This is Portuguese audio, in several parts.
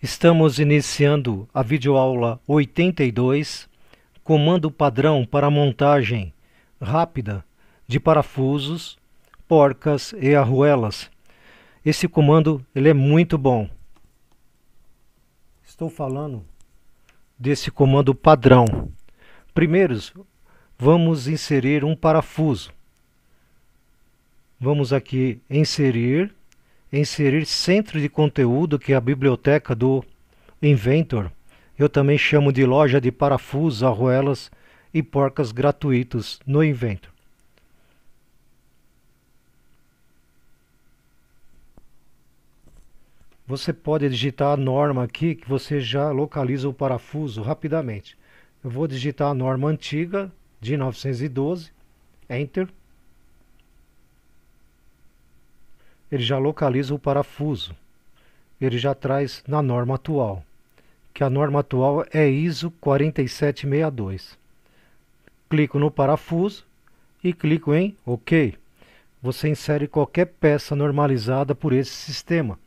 Estamos iniciando a videoaula 82, comando padrão para montagem rápida de parafusos, porcas e arruelas. Esse comando ele é muito bom. Estou falando desse comando padrão. Primeiros, vamos inserir um parafuso. Vamos aqui inserir inserir centro de conteúdo que é a biblioteca do Inventor. Eu também chamo de loja de parafusos, arruelas e porcas gratuitos no Inventor. Você pode digitar a norma aqui que você já localiza o parafuso rapidamente. Eu vou digitar a norma antiga de 912, Enter. ele já localiza o parafuso, ele já traz na norma atual, que a norma atual é ISO 4762. Clico no parafuso e clico em OK. Você insere qualquer peça normalizada por esse sistema.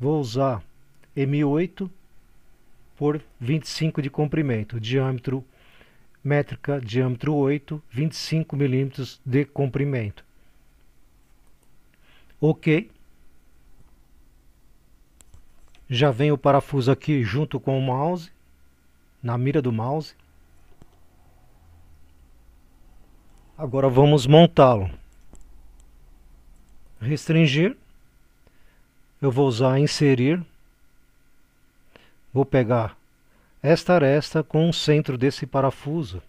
Vou usar M8 por 25 de comprimento, diâmetro métrica, diâmetro 8, 25 milímetros de comprimento. Ok. Já vem o parafuso aqui junto com o mouse, na mira do mouse. Agora vamos montá-lo. Restringir. Eu vou usar inserir. Vou pegar esta aresta com o centro desse parafuso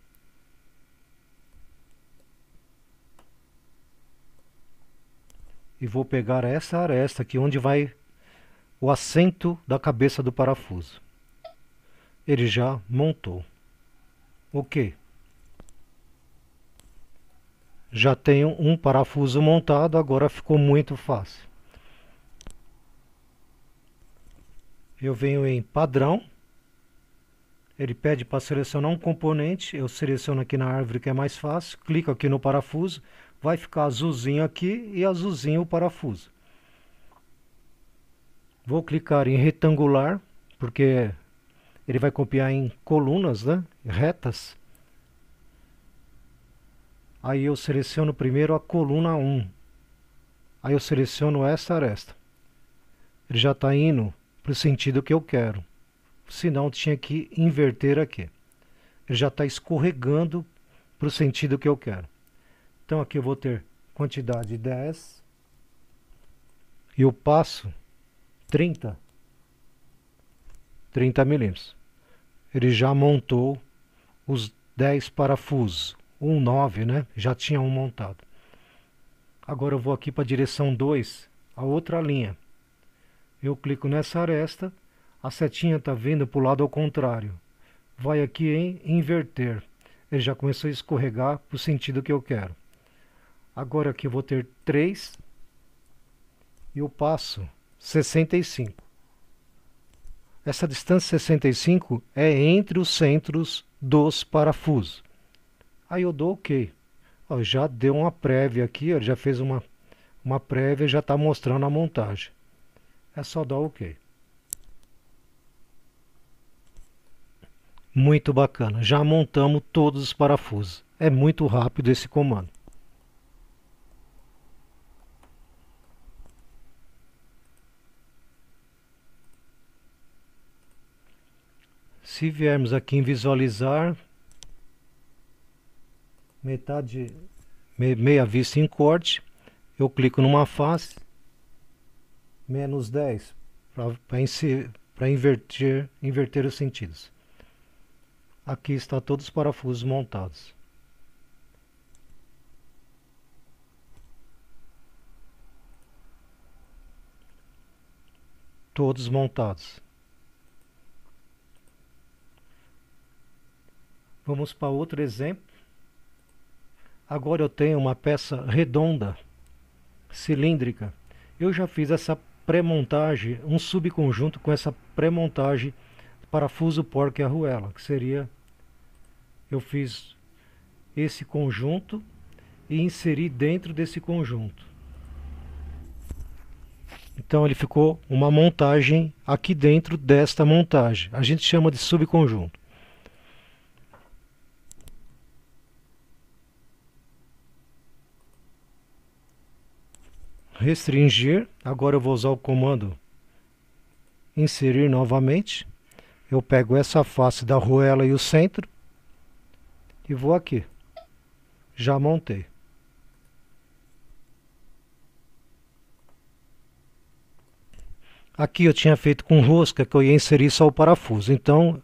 e vou pegar essa aresta aqui onde vai o assento da cabeça do parafuso. Ele já montou. Ok. Já tenho um parafuso montado, agora ficou muito fácil. Eu venho em padrão. Ele pede para selecionar um componente. Eu seleciono aqui na árvore que é mais fácil. Clico aqui no parafuso vai ficar azulzinho aqui e azulzinho o parafuso. Vou clicar em retangular, porque ele vai copiar em colunas, né? retas. Aí eu seleciono primeiro a coluna 1. Aí eu seleciono essa aresta. Ele já está indo para o sentido que eu quero. Senão tinha que inverter aqui. Ele já está escorregando para o sentido que eu quero. Então aqui eu vou ter quantidade 10. Eu passo 30, 30 milímetros. Ele já montou os 10 parafusos. Um 9, né? Já tinha um montado. Agora eu vou aqui para a direção 2, a outra linha. Eu clico nessa aresta, a setinha está vindo para o lado ao contrário. Vai aqui em inverter. Ele já começou a escorregar para o sentido que eu quero. Agora aqui eu vou ter 3 e eu passo 65. Essa distância 65 é entre os centros dos parafusos. Aí eu dou OK. Ó, já deu uma prévia aqui, ó, já fez uma, uma prévia já está mostrando a montagem. É só dar OK. Muito bacana. Já montamos todos os parafusos. É muito rápido esse comando. se viermos aqui em visualizar, metade, meia vista em corte, eu clico numa face, menos 10, para inverter, inverter os sentidos. Aqui está todos os parafusos montados. Todos montados. Vamos para outro exemplo. Agora eu tenho uma peça redonda, cilíndrica. Eu já fiz essa pré-montagem, um subconjunto com essa pré-montagem parafuso, porca e arruela, que seria eu fiz esse conjunto e inseri dentro desse conjunto. Então ele ficou uma montagem aqui dentro desta montagem. A gente chama de subconjunto. restringir, agora eu vou usar o comando inserir novamente. Eu pego essa face da roela e o centro e vou aqui. Já montei. Aqui eu tinha feito com rosca que eu ia inserir só o parafuso. Então,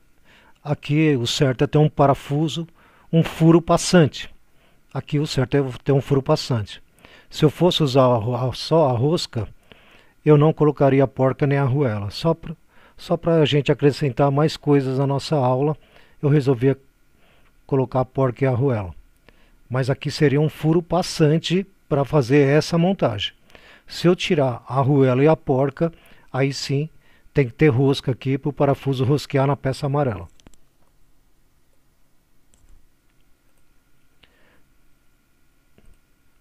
aqui o certo é ter um parafuso, um furo passante. Aqui o certo é ter um furo passante. Se eu fosse usar a, a, só a rosca, eu não colocaria a porca nem a arruela. Só para só a gente acrescentar mais coisas na nossa aula, eu resolvi colocar a porca e a arruela. Mas aqui seria um furo passante para fazer essa montagem. Se eu tirar a arruela e a porca, aí sim tem que ter rosca aqui para o parafuso rosquear na peça amarela.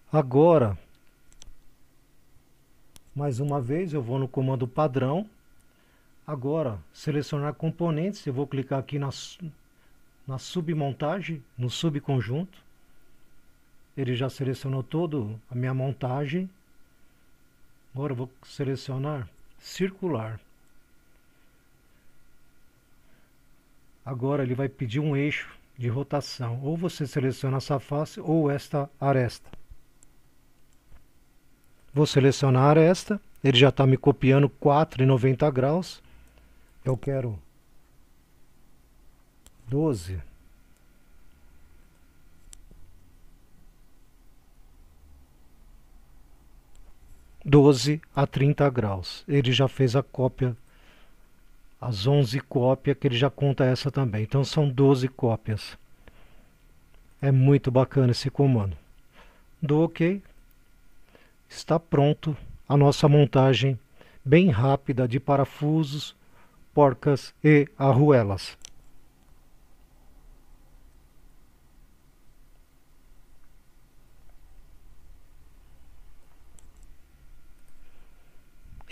Agora, mais uma vez, eu vou no comando padrão. Agora, selecionar componentes, eu vou clicar aqui na, na submontagem, no subconjunto. Ele já selecionou toda a minha montagem. Agora eu vou selecionar circular. Agora ele vai pedir um eixo de rotação. Ou você seleciona essa face ou esta aresta. Vou selecionar esta. Ele já está me copiando 4 em 90 graus. Eu quero 12. Doze a 30 graus. Ele já fez a cópia, as 11 cópias, que ele já conta essa também. Então são 12 cópias. É muito bacana esse comando. Dou OK está pronto a nossa montagem bem rápida de parafusos, porcas e arruelas.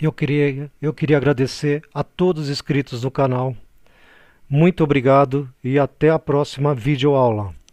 Eu queria, eu queria agradecer a todos os inscritos do canal. Muito obrigado e até a próxima videoaula.